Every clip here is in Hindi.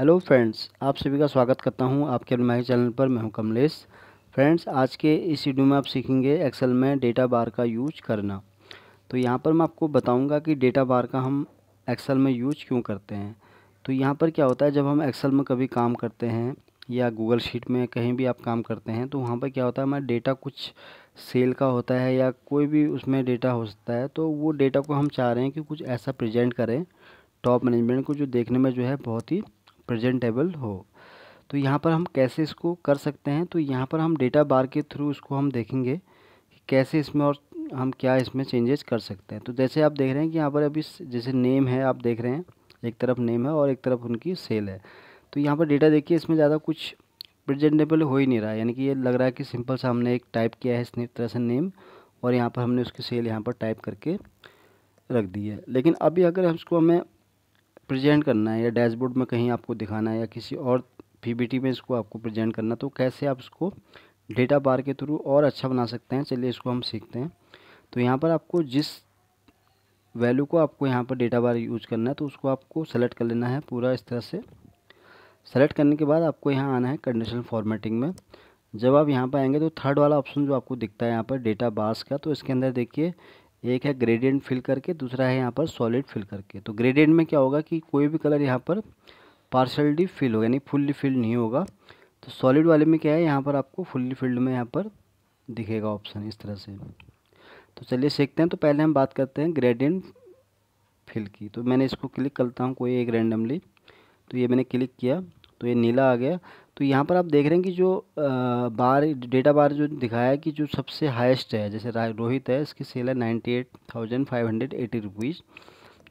हेलो फ्रेंड्स आप सभी का स्वागत करता हूं आपके माही चैनल पर मैं हूं कमलेश फ्रेंड्स आज के इस वीडियो में आप सीखेंगे एक्सेल में डेटा बार का यूज करना तो यहां पर मैं आपको बताऊंगा कि डेटा बार का हम एक्सेल में यूज क्यों करते हैं तो यहां पर क्या होता है जब हम एक्सेल में कभी काम करते हैं या गूगल शीट में कहीं भी आप काम करते हैं तो वहाँ पर क्या होता है हमारा डेटा कुछ सेल का होता है या कोई भी उसमें डेटा हो सकता है तो वो डेटा को हम चाह रहे हैं कि कुछ ऐसा प्रजेंट करें टॉप मैनेजमेंट को जो देखने में जो है बहुत ही प्रजेंटेबल हो तो यहाँ पर हम कैसे इसको कर सकते हैं तो यहाँ पर हम डेटा बार के थ्रू इसको हम देखेंगे कि कैसे इसमें और हम क्या इसमें चेंजेस कर सकते हैं तो जैसे आप देख रहे हैं कि यहाँ पर अभी जैसे नेम है आप देख रहे हैं एक तरफ नेम है और एक तरफ उनकी सेल है तो यहाँ पर डेटा देखिए इसमें ज़्यादा कुछ प्रजेंटेबल हो ही नहीं रहा है यानी कि ये लग रहा है कि सिंपल सा हमने एक टाइप किया है इस तरह से नेम और यहाँ पर हमने उसकी सेल यहाँ पर टाइप करके रख दी है लेकिन अभी अगर हम इसको हमें प्रेजेंट करना है या डैशबोर्ड में कहीं आपको दिखाना है या किसी और पीपीटी में इसको आपको प्रेजेंट करना तो कैसे आप इसको डेटा बार के थ्रू और अच्छा बना सकते हैं चलिए इसको हम सीखते हैं तो यहाँ पर आपको जिस वैल्यू को आपको यहाँ पर डेटा बार यूज करना है तो उसको आपको सेलेक्ट कर लेना है पूरा इस तरह से सेलेक्ट करने के बाद आपको यहाँ आना है कंडीशनल फॉर्मेटिंग में जब आप यहाँ पर आएंगे तो थर्ड वाला ऑप्शन जो आपको दिखता है यहाँ पर डेटा बास का तो इसके अंदर देखिए एक है ग्रेडियंट फिल करके दूसरा है यहाँ पर सॉलिड फिल करके तो ग्रेडियंट में क्या होगा कि कोई भी कलर यहाँ पर पार्शलडी फिल होगा यानी फुल्ली फिल नहीं होगा तो सॉलिड वाले में क्या है यहाँ पर आपको फुल्ली फील्ड में यहाँ पर दिखेगा ऑप्शन इस तरह से तो चलिए सीखते हैं तो पहले हम बात करते हैं ग्रेडियंट फिल की तो मैंने इसको क्लिक करता हूँ कोई एक रैंडमली तो ये मैंने क्लिक किया तो ये नीला आ गया तो यहाँ पर आप देख रहे हैं कि जो बार डेटा बार जो दिखाया है कि जो सबसे हाईएस्ट है जैसे रोहित है इसकी सेल है ninety eight thousand five hundred eighty rupees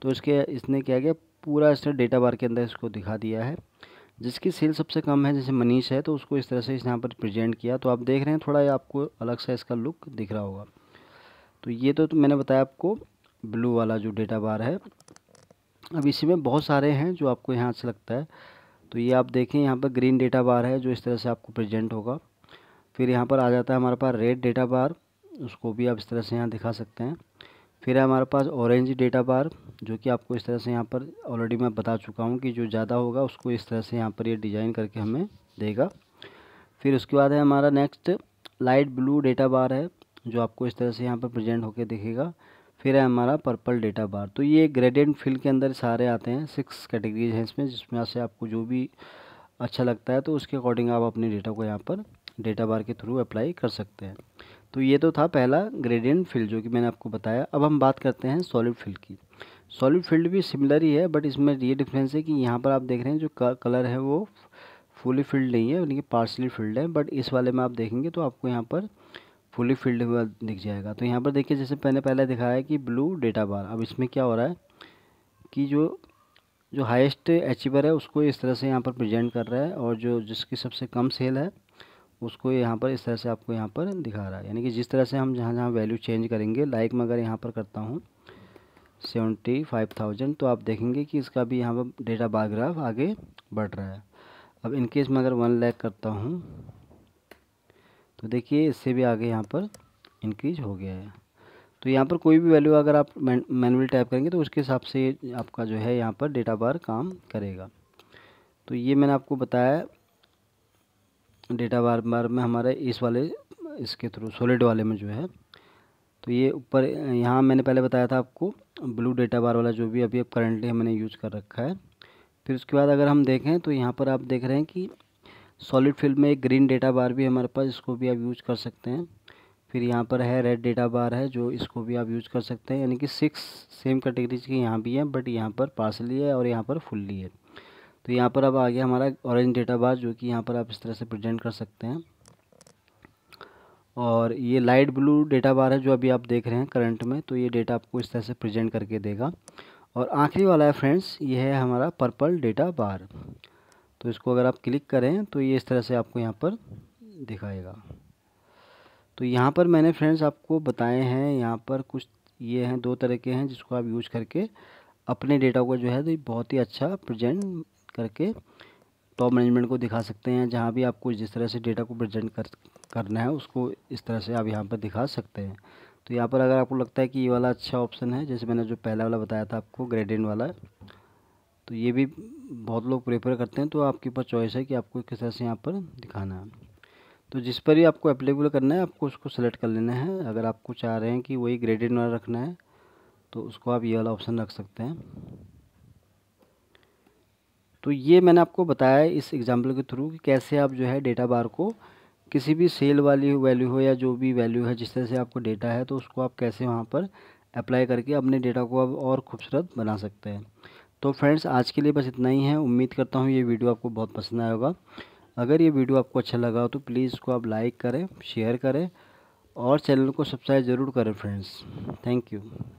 तो इसके इसने क्या किया पूरा इसने डेटा बार के अंदर इसको दिखा दिया है जिसकी सेल सबसे कम है जैसे मनीष है तो उसको इस तरह से इस यहाँ पर प्रजेंट किया तो आप देख रहे हैं थोड़ा आपको अलग सा इसका लुक दिख रहा होगा तो ये तो, तो मैंने बताया आपको ब्लू वाला जो डेटा बार है अब इसी में बहुत सारे हैं जो आपको यहाँ से लगता है तो ये आप देखें यहाँ पर ग्रीन डेटा बार है जो इस तरह से आपको प्रेजेंट होगा फिर यहाँ पर आ जाता है हमारे पास रेड डेटा बार उसको भी आप इस तरह से यहाँ दिखा सकते हैं फिर है हमारे पास ऑरेंज डेटा बार जो कि आपको इस तरह से यहाँ पर ऑलरेडी मैं बता चुका हूँ कि जो ज़्यादा होगा उसको इस तरह से यहाँ पर ये यह डिज़ाइन करके हमें देगा फिर उसके बाद है हमारा next light blue data bar है जो आपको इस तरह से यहाँ पर प्रजेंट होकर दिखेगा फिर है हमारा पर्पल डेटा बार तो ये ग्रेडेंट फील्ड के अंदर सारे आते हैं सिक्स कैटेगरीज हैं इसमें जिसमें से आपको जो भी अच्छा लगता है तो उसके अकॉर्डिंग आप अपने डेटा को यहाँ पर डेटा बार के थ्रू अप्लाई कर सकते हैं तो ये तो था पहला ग्रेडियंट फील्ड जो कि मैंने आपको बताया अब हम बात करते हैं सॉलिड फील्ड की सॉलिड फील्ड भी सिमिलर ही है बट इसमें ये डिफरेंस है कि यहाँ पर आप देख रहे हैं जो कलर है वो फुली फील्ड नहीं है यानी कि पार्सली फील्ड है बट इस वाले में आप देखेंगे तो आपको यहाँ पर फुली फिल्ड हुआ दिख जाएगा तो यहाँ पर देखिए जैसे मैंने पहले दिखाया कि ब्लू डेटा बार अब इसमें क्या हो रहा है कि जो जो हाईएस्ट अचीवर है उसको इस तरह से यहाँ पर प्रेजेंट कर रहा है और जो जिसकी सबसे कम सेल है उसको यहाँ पर इस तरह से आपको यहाँ पर दिखा रहा है यानी कि जिस तरह से हम जहाँ जहाँ वैल्यू चेंज करेंगे लाइक मैं अगर यहाँ पर करता हूँ सेवेंटी फाइव थाउजेंड तो आप देखेंगे कि इसका भी यहाँ पर डेटा बायोग्राफ आगे बढ़ रहा है अब इनकेस मैं अगर वन लैक करता हूँ तो देखिए इससे भी आगे यहाँ पर इंक्रीज हो गया है तो यहाँ पर कोई भी वैल्यू अगर आप मैनुअली टाइप करेंगे तो उसके हिसाब से आपका जो है यहाँ पर डेटा बार काम करेगा तो ये मैंने आपको बताया डेटा बार बार में हमारे इस वाले इसके थ्रू सोलिड वाले में जो है तो ये ऊपर यहाँ मैंने पहले बताया था आपको ब्लू डेटा बार वाला जो भी अभी अब करंटली मैंने यूज़ कर रखा है फिर उसके बाद अगर हम देखें तो यहाँ पर आप देख रहे हैं कि सॉलिड फील्ड में एक ग्रीन डेटा बार भी हमारे पास इसको भी आप यूज कर सकते हैं फिर यहाँ पर है रेड डेटा बार है जो इसको भी आप यूज कर सकते हैं यानी कि सिक्स सेम कैटेगरीज की यहाँ भी है बट यहाँ पर पार्सली है और यहाँ पर फुल्ली है तो यहाँ पर अब आ गया हमारा ऑरेंज डेटा बार जो कि यहाँ पर आप इस तरह से प्रजेंट कर सकते हैं और ये लाइट ब्लू डेटा बार है जो अभी आप देख रहे हैं करंट में तो ये डेटा आपको इस तरह से प्रजेंट करके देगा और आखिरी वाला है फ्रेंड्स ये है हमारा पर्पल डेटा बार तो इसको अगर आप क्लिक करें तो ये इस तरह से आपको यहाँ पर दिखाएगा तो यहाँ पर मैंने फ्रेंड्स आपको बताए हैं यहाँ पर कुछ ये हैं दो तरह के हैं जिसको आप यूज करके अपने डेटा को जो है तो बहुत ही अच्छा प्रजेंट करके टॉप मैनेजमेंट को दिखा सकते हैं जहाँ भी आपको जिस तरह से डेटा को प्रजेंट कर करना है उसको इस तरह से आप यहाँ पर दिखा सकते हैं तो यहाँ पर अगर आपको लगता है कि ये वाला अच्छा ऑप्शन है जैसे मैंने जो पहला वाला बताया था आपको ग्रेडियंट वाला तो ये भी बहुत लोग प्रेफर करते हैं तो आपके पास चॉइस है कि आपको किस तरह से यहाँ पर दिखाना है तो जिस पर भी आपको अप्लीकेबल करना है आपको उसको सेलेक्ट कर लेना है अगर आपको चाह रहे हैं कि वही ग्रेडेड वाला रखना है तो उसको आप ये वाला ऑप्शन रख सकते हैं तो ये मैंने आपको बताया इस एग्ज़ाम्पल के थ्रू कि कैसे आप जो है डेटा बार को किसी भी सेल वाली वैल्यू हो या जो भी वैल्यू है जिस तरह से आपको डेटा है तो उसको आप कैसे वहाँ पर अप्लाई करके अपने डेटा को आप और खूबसूरत बना सकते हैं तो फ्रेंड्स आज के लिए बस इतना ही है उम्मीद करता हूँ ये वीडियो आपको बहुत पसंद आया होगा अगर ये वीडियो आपको अच्छा लगा हो तो प्लीज़ इसको आप लाइक करें शेयर करें और चैनल को सब्सक्राइब ज़रूर करें फ्रेंड्स थैंक यू